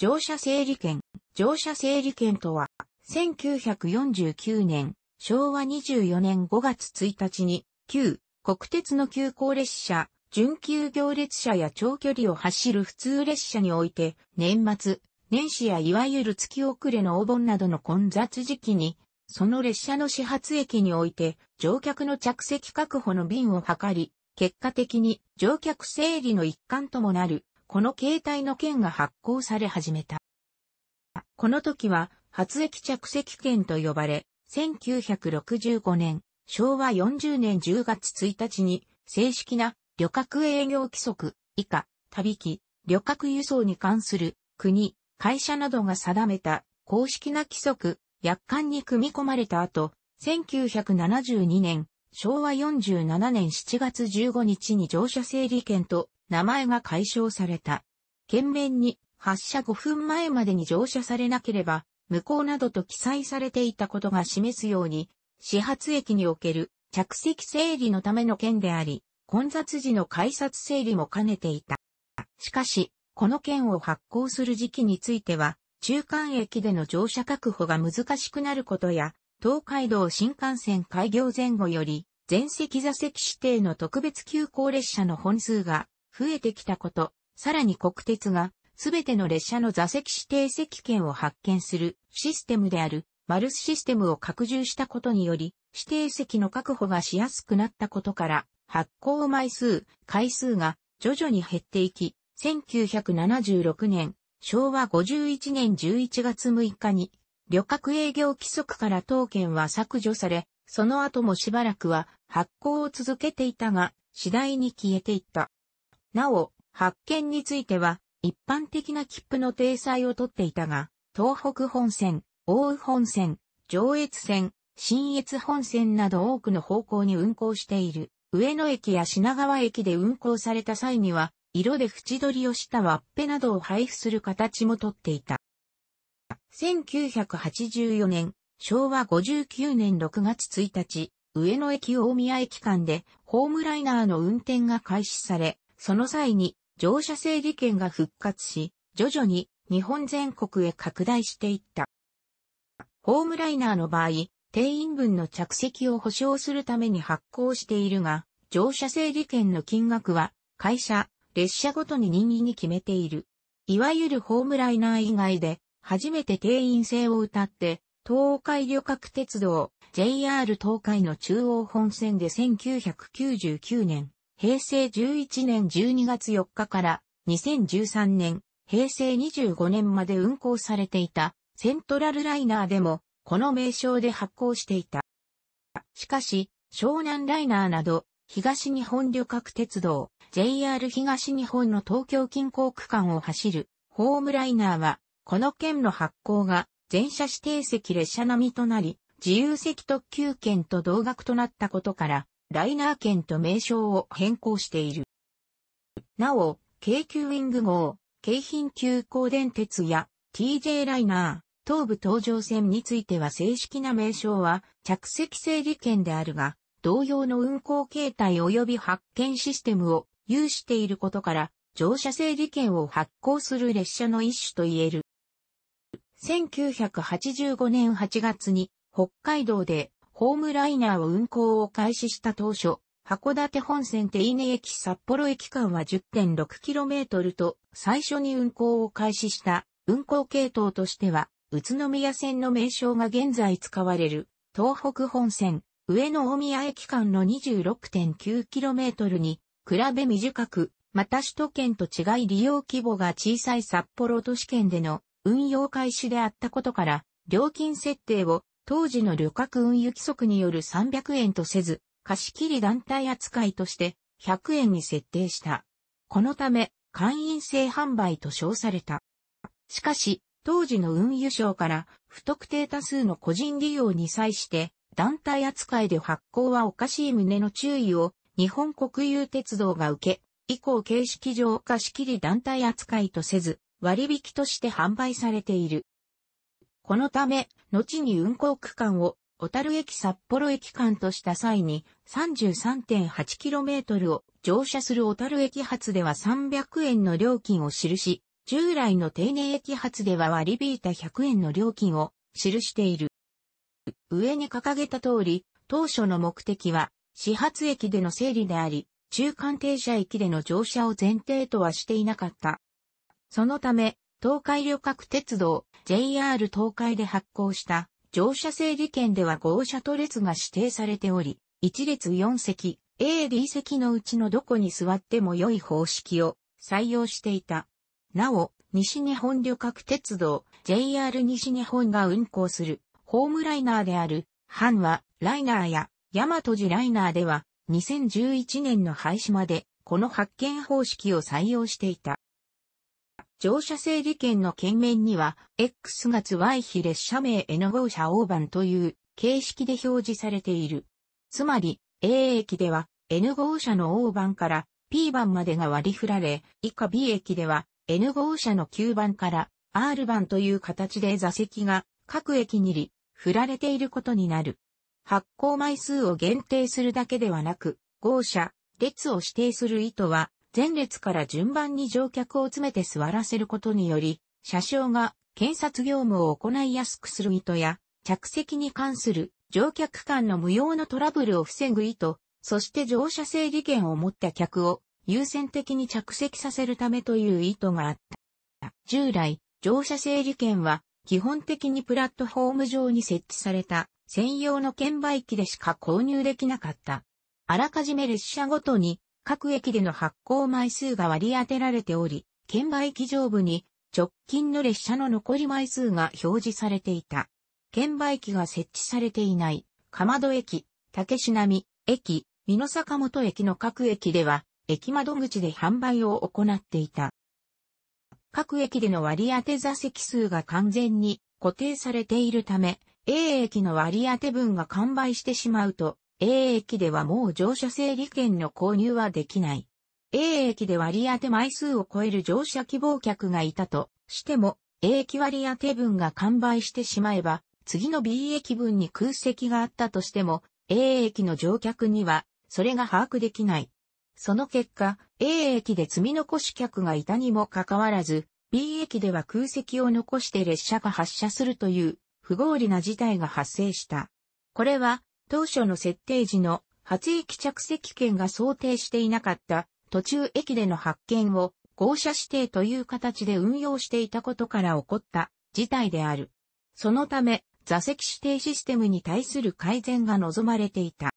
乗車整理券。乗車整理券とは、1949年、昭和24年5月1日に、旧、国鉄の急行列車、準急行列車や長距離を走る普通列車において、年末、年始やいわゆる月遅れのお盆などの混雑時期に、その列車の始発駅において、乗客の着席確保の便を図り、結果的に乗客整理の一環ともなるこの携帯の券が発行され始めた。この時は、発液着席券と呼ばれ、1965年、昭和40年10月1日に、正式な旅客営業規則以下、旅機、旅客輸送に関する国、会社などが定めた公式な規則、約款に組み込まれた後、1972年昭和47年7月15日に乗車整理券と名前が解消された。県面に発車5分前までに乗車されなければ、無効などと記載されていたことが示すように、始発駅における着席整理のための件であり、混雑時の改札整理も兼ねていた。しかし、この件を発行する時期については、中間駅での乗車確保が難しくなることや、東海道新幹線開業前後より、全席座席指定の特別急行列車の本数が増えてきたこと、さらに国鉄がすべての列車の座席指定席券を発券するシステムであるマルスシステムを拡充したことにより、指定席の確保がしやすくなったことから、発行枚数、回数が徐々に減っていき、1976年、昭和51年11月6日に旅客営業規則から当券は削除され、その後もしばらくは発行を続けていたが、次第に消えていった。なお、発券については、一般的な切符の定裁をとっていたが、東北本線、大羽本線、上越線、新越本線など多くの方向に運行している。上野駅や品川駅で運行された際には、色で縁取りをしたワッペなどを配布する形もとっていた。1984年、昭和59年6月1日、上野駅大宮駅間でホームライナーの運転が開始され、その際に乗車整理券が復活し、徐々に日本全国へ拡大していった。ホームライナーの場合、定員分の着席を保証するために発行しているが、乗車整理券の金額は会社、列車ごとに任意に決めている。いわゆるホームライナー以外で初めて定員制を歌って、東海旅客鉄道、JR 東海の中央本線で1999年、平成11年12月4日から2013年、平成25年まで運行されていたセントラルライナーでもこの名称で発行していた。しかし、湘南ライナーなど東日本旅客鉄道 JR 東日本の東京近郊区間を走るホームライナーはこの券の発行が全車指定席列車並みとなり、自由席特急券と同額となったことから、ライナー券と名称を変更している。なお、京急ウィング号、京浜急行電鉄や TJ ライナー、東武東上線については正式な名称は着席整理券であるが、同様の運行形態及び発券システムを有していることから、乗車整理券を発行する列車の一種と言える。1985年8月に北海道でホームライナーを運行を開始した当初、函館本線手稲駅札幌駅間は 10.6km と最初に運行を開始した運行系統としては宇都宮線の名称が現在使われる東北本線上野大宮駅間の 26.9km に比べ短くまた首都圏と違い利用規模が小さい札幌都市圏での運用開始であったことから、料金設定を当時の旅客運輸規則による300円とせず、貸切団体扱いとして100円に設定した。このため、会員制販売と称された。しかし、当時の運輸省から不特定多数の個人利用に際して団体扱いで発行はおかしい旨の注意を日本国有鉄道が受け、以降形式上貸し切り団体扱いとせず、割引として販売されている。このため、後に運行区間を小樽駅札幌駅間とした際に 33.8km を乗車する小樽駅発では300円の料金を記し、従来の定年駅発では割り引いた100円の料金を記している。上に掲げた通り、当初の目的は始発駅での整理であり、中間停車駅での乗車を前提とはしていなかった。そのため、東海旅客鉄道 JR 東海で発行した乗車整理券では号車と列が指定されており、1列4席、A、D 席のうちのどこに座っても良い方式を採用していた。なお、西日本旅客鉄道 JR 西日本が運行するホームライナーである阪和ライナーや大和寺ライナーでは2011年の廃止までこの発見方式を採用していた。乗車整理券の券面には、X 月 Y 比列車名 N 号車大番という形式で表示されている。つまり、A 駅では N 号車の大番から P 番までが割り振られ、以下 B 駅では N 号車の Q 番から R 番という形で座席が各駅にり、振られていることになる。発行枚数を限定するだけではなく、号車、列を指定する意図は前列から順番に乗客を詰めて座らせることにより、車掌が検察業務を行いやすくする意図や、着席に関する乗客間の無用のトラブルを防ぐ意図、そして乗車整理券を持った客を優先的に着席させるためという意図があった。従来、乗車整理券は基本的にプラットフォーム上に設置された専用の券売機でしか購入できなかった。あらかじめ列車ごとに各駅での発行枚数が割り当てられており、券売機上部に直近の列車の残り枚数が表示されていた。券売機が設置されていない、まど駅、竹しなみ、駅、美濃坂本駅の各駅では、駅窓口で販売を行っていた。各駅での割り当て座席数が完全に固定されているため、A 駅の割り当て分が完売してしまうと、A 駅ではもう乗車整理券の購入はできない。A 駅で割り当て枚数を超える乗車希望客がいたとしても、A 駅割り当て分が完売してしまえば、次の B 駅分に空席があったとしても、A 駅の乗客には、それが把握できない。その結果、A 駅で積み残し客がいたにもかかわらず、B 駅では空席を残して列車が発車するという不合理な事態が発生した。これは当初の設定時の初駅着席券が想定していなかった途中駅での発券を号車指定という形で運用していたことから起こった事態である。そのため座席指定システムに対する改善が望まれていた。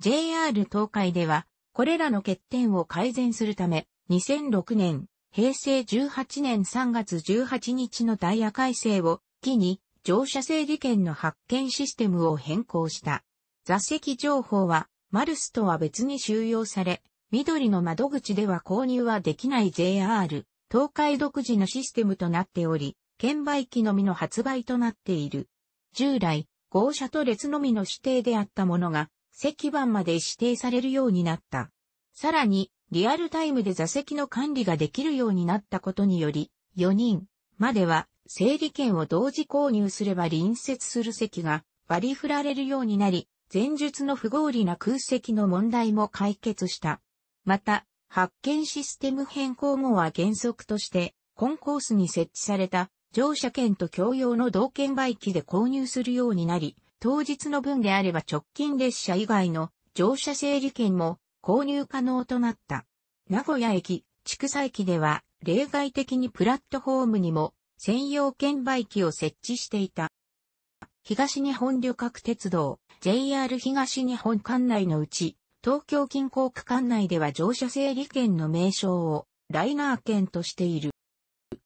JR 東海ではこれらの欠点を改善するため2006年平成18年3月18日のダイヤ改正を機に乗車整理券の発券システムを変更した。座席情報は、マルスとは別に収容され、緑の窓口では購入はできない JR、東海独自のシステムとなっており、券売機のみの発売となっている。従来、号車と列のみの指定であったものが、席番まで指定されるようになった。さらに、リアルタイムで座席の管理ができるようになったことにより、4人までは、整理券を同時購入すれば隣接する席が割り振られるようになり、前述の不合理な空席の問題も解決した。また、発見システム変更後は原則として、コンコースに設置された乗車券と共用の同券売機で購入するようになり、当日の分であれば直近列車以外の乗車整理券も購入可能となった。名古屋駅、畜産駅では例外的にプラットホームにも専用券売機を設置していた。東日本旅客鉄道、JR 東日本管内のうち、東京近郊区管内では乗車整理券の名称をライナー券としている。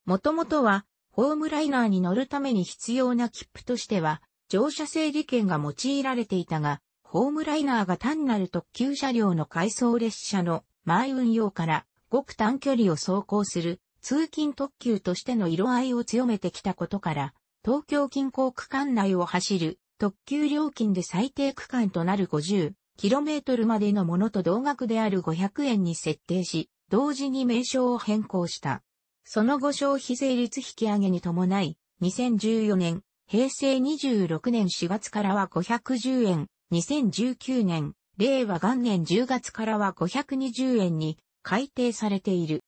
もともとは、ホームライナーに乗るために必要な切符としては、乗車整理券が用いられていたが、ホームライナーが単なる特急車両の回送列車の前運用から、ごく短距離を走行する通勤特急としての色合いを強めてきたことから、東京近郊区間内を走る特急料金で最低区間となる 50km までのものと同額である500円に設定し、同時に名称を変更した。その後消費税率引上げに伴い、2014年、平成26年4月からは510円、2019年、令和元年10月からは520円に改定されている。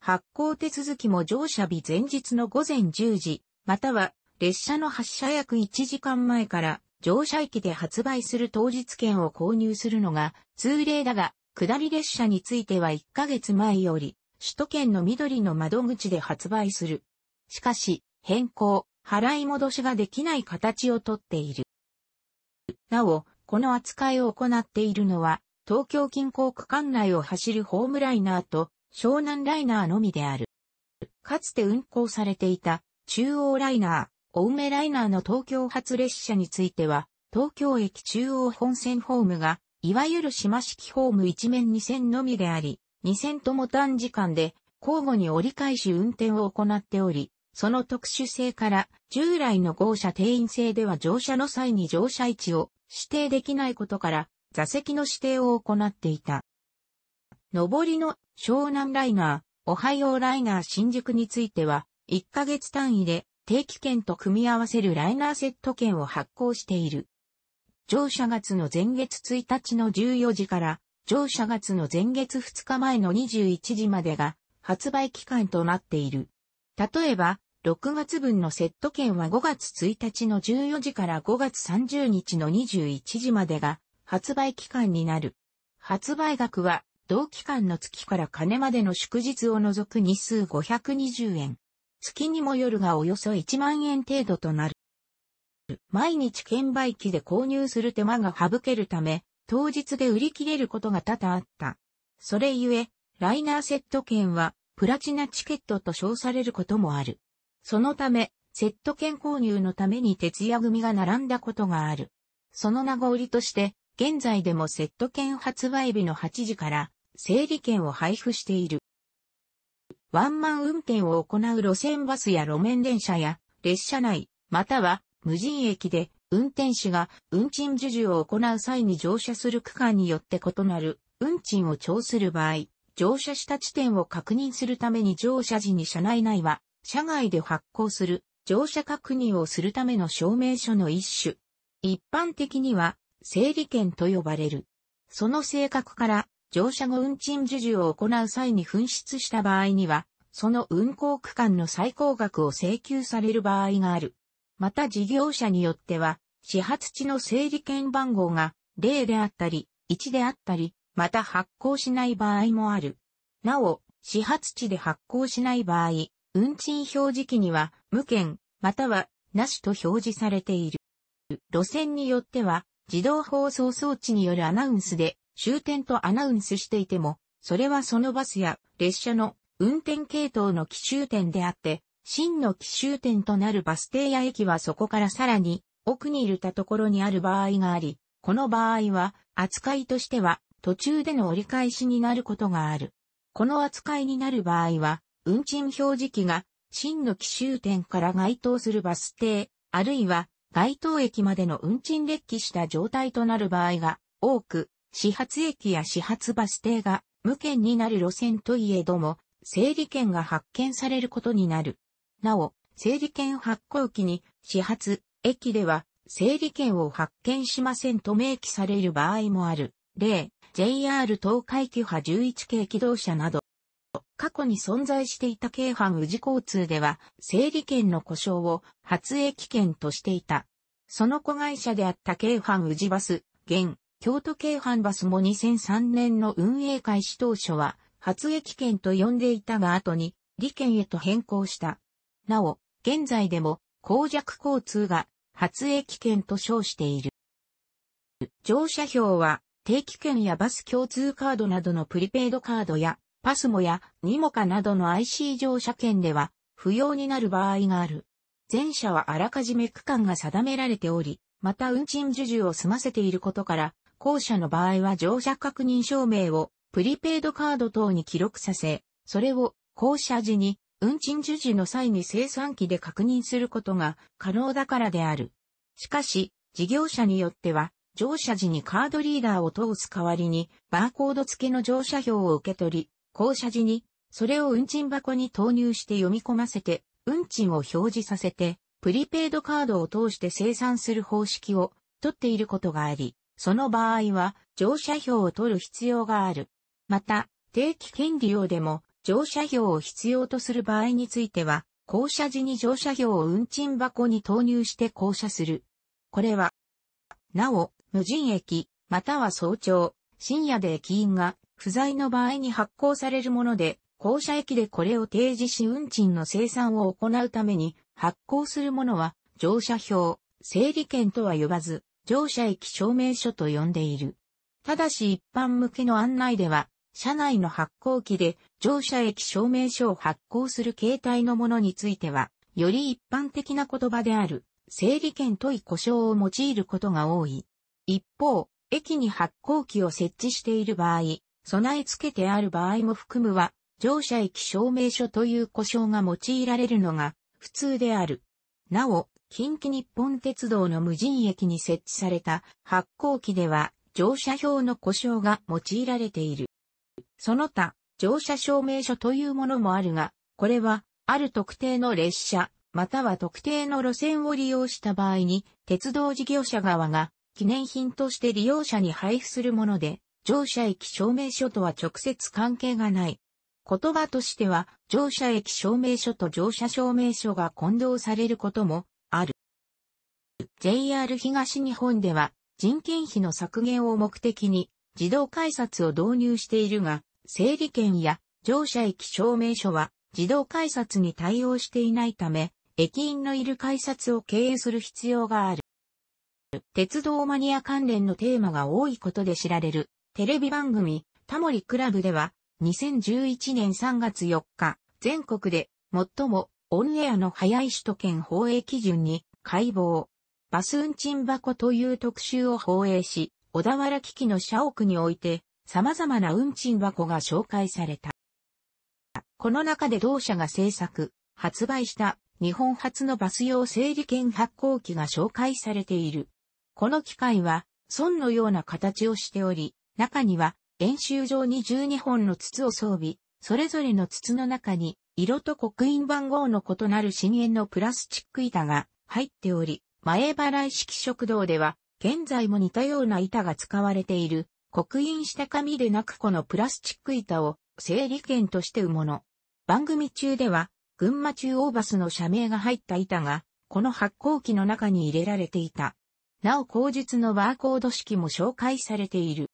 発行手続きも乗車日前日の午前10時、または列車の発車約1時間前から乗車駅で発売する当日券を購入するのが通例だが、下り列車については1ヶ月前より、首都圏の緑の窓口で発売する。しかし、変更、払い戻しができない形をとっている。なお、この扱いを行っているのは、東京近郊区間内を走るホームライナーと湘南ライナーのみである。かつて運行されていた中央ライナー、青梅ライナーの東京発列車については、東京駅中央本線ホームが、いわゆる島式ホーム一面2線のみであり、2線とも短時間で交互に折り返し運転を行っており、その特殊性から従来の号車定員制では乗車の際に乗車位置を指定できないことから座席の指定を行っていた。上りの湘南ライナー、オハイオライナー新宿については1ヶ月単位で定期券と組み合わせるライナーセット券を発行している。乗車月の前月1日の14時から、乗車月の前月2日前の21時までが発売期間となっている。例えば、6月分のセット券は5月1日の14時から5月30日の21時までが発売期間になる。発売額は同期間の月から金までの祝日を除く日数520円。月にもよるがおよそ1万円程度となる。毎日券売機で購入する手間が省けるため、当日で売り切れることが多々あった。それゆえ、ライナーセット券は、プラチナチケットと称されることもある。そのため、セット券購入のために徹夜組が並んだことがある。その名残として、現在でもセット券発売日の8時から整理券を配布している。ワンマン運転を行う路線バスや路面電車や列車内、または無人駅で運転手が運賃授受を行う際に乗車する区間によって異なる運賃を調する場合、乗車した地点を確認するために乗車時に車内内は車外で発行する乗車確認をするための証明書の一種。一般的には整理券と呼ばれる。その性格から乗車後運賃授受を行う際に紛失した場合には、その運行区間の最高額を請求される場合がある。また事業者によっては、始発地の整理券番号が0であったり、1であったり、また発行しない場合もある。なお、始発地で発行しない場合、運賃表示機には無券、またはなしと表示されている。路線によっては、自動放送装置によるアナウンスで終点とアナウンスしていても、それはそのバスや列車の運転系統の奇襲点であって、真の奇襲点となるバス停や駅はそこからさらに奥に入れたところにある場合があり、この場合は扱いとしては途中での折り返しになることがある。この扱いになる場合は、運賃表示器が真の奇襲点から該当するバス停、あるいは該当駅までの運賃列記した状態となる場合が多く、始発駅や始発バス停が無権になる路線といえども、整理券が発券されることになる。なお、整理券発行期に始発駅では整理券を発券しませんと明記される場合もある。例、JR 東海急波11系機動車など、過去に存在していた京阪宇治交通では、整理券の故障を発駅券としていた。その子会社であった京阪宇治バス、現、京都京阪バスも2003年の運営開始当初は、発駅券と呼んでいたが後に、利券へと変更した。なお、現在でも、公弱交通が、発駅券と称している。乗車票は、定期券やバス共通カードなどのプリペイドカードや、パスモや、ニモカなどの IC 乗車券では、不要になる場合がある。全車はあらかじめ区間が定められており、また運賃授受を済ませていることから、後者の場合は乗車確認証明をプリペイドカード等に記録させ、それを降車時に運賃受受の際に生産機で確認することが可能だからである。しかし、事業者によっては、乗車時にカードリーダーを通す代わりに、バーコード付きの乗車表を受け取り、降車時に、それを運賃箱に投入して読み込ませて、運賃を表示させて、プリペイドカードを通して生産する方式を取っていることがあり、その場合は乗車票を取る必要がある。また、定期券利用でも乗車票を必要とする場合については、降車時に乗車票を運賃箱に投入して降車する。これは、なお、無人駅、または早朝、深夜で駅員が不在の場合に発行されるもので、降車駅でこれを提示し運賃の生産を行うために発行するものは乗車票、整理券とは呼ばず、乗車駅証明書と呼んでいる。ただし一般向けの案内では、車内の発行機で乗車駅証明書を発行する携帯のものについては、より一般的な言葉である、整理券とい故障を用いることが多い。一方、駅に発行機を設置している場合、備え付けてある場合も含むは、乗車駅証明書という故障が用いられるのが普通である。なお、近畿日本鉄道の無人駅に設置された発行機では乗車表の故障が用いられている。その他、乗車証明書というものもあるが、これは、ある特定の列車、または特定の路線を利用した場合に、鉄道事業者側が記念品として利用者に配布するもので、乗車駅証明書とは直接関係がない。言葉としては、乗車駅証明書と乗車証明書が混同されることもある。JR 東日本では人件費の削減を目的に自動改札を導入しているが、整理券や乗車駅証明書は自動改札に対応していないため、駅員のいる改札を経営する必要がある。鉄道マニア関連のテーマが多いことで知られるテレビ番組タモリクラブでは2011年3月4日全国で最もオンエアの早い首都圏放映基準に解剖。バス運賃箱という特集を放映し、小田原危機の社屋において様々な運賃箱が紹介された。この中で同社が制作、発売した日本初のバス用整理券発行機が紹介されている。この機械は、損のような形をしており、中には、演習場に12本の筒を装備、それぞれの筒の中に色と刻印番号の異なる深淵のプラスチック板が入っており、前払い式食堂では、現在も似たような板が使われている、刻印した紙でなくこのプラスチック板を整理券として生もの。番組中では、群馬中央バスの社名が入った板が、この発行機の中に入れられていた。なお後述のバーコード式も紹介されている。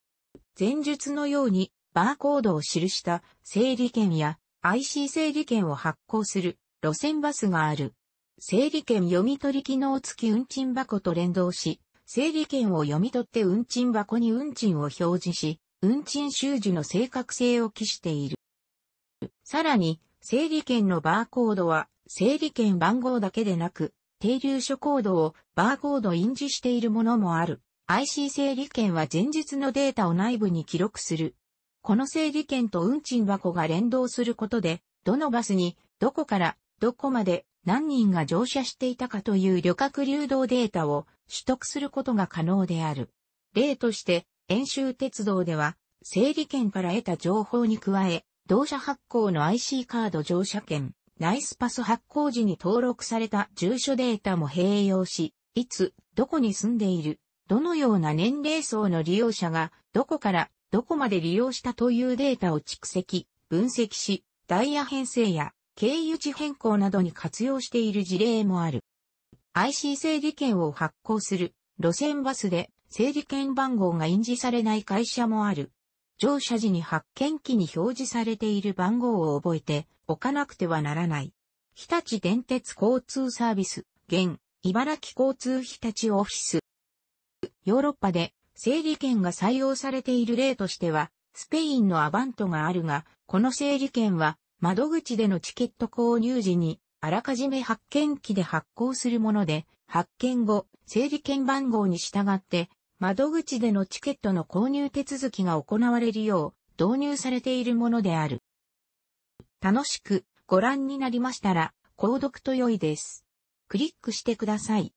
前述のように、バーコードを記した整理券や IC 整理券を発行する路線バスがある。整理券読み取り機能付き運賃箱と連動し、整理券を読み取って運賃箱に運賃を表示し、運賃収受の正確性を期している。さらに、整理券のバーコードは、整理券番号だけでなく、停留所コードをバーコード印字しているものもある。IC 整理券は前日のデータを内部に記録する。この整理券と運賃箱が連動することで、どのバスに、どこから、どこまで、何人が乗車していたかという旅客流動データを取得することが可能である。例として、遠州鉄道では、整理券から得た情報に加え、同社発行の IC カード乗車券、ナイスパス発行時に登録された住所データも併用し、いつ、どこに住んでいる、どのような年齢層の利用者が、どこから、どこまで利用したというデータを蓄積、分析し、ダイヤ編成や経由地変更などに活用している事例もある。IC 整理券を発行する路線バスで整理券番号が印字されない会社もある。乗車時に発券機に表示されている番号を覚えておかなくてはならない。日立電鉄交通サービス、現、茨城交通日立オフィス。ヨーロッパで整理券が採用されている例としては、スペインのアバントがあるが、この整理券は、窓口でのチケット購入時に、あらかじめ発券機で発行するもので、発券後、整理券番号に従って、窓口でのチケットの購入手続きが行われるよう導入されているものである。楽しくご覧になりましたら、購読と良いです。クリックしてください。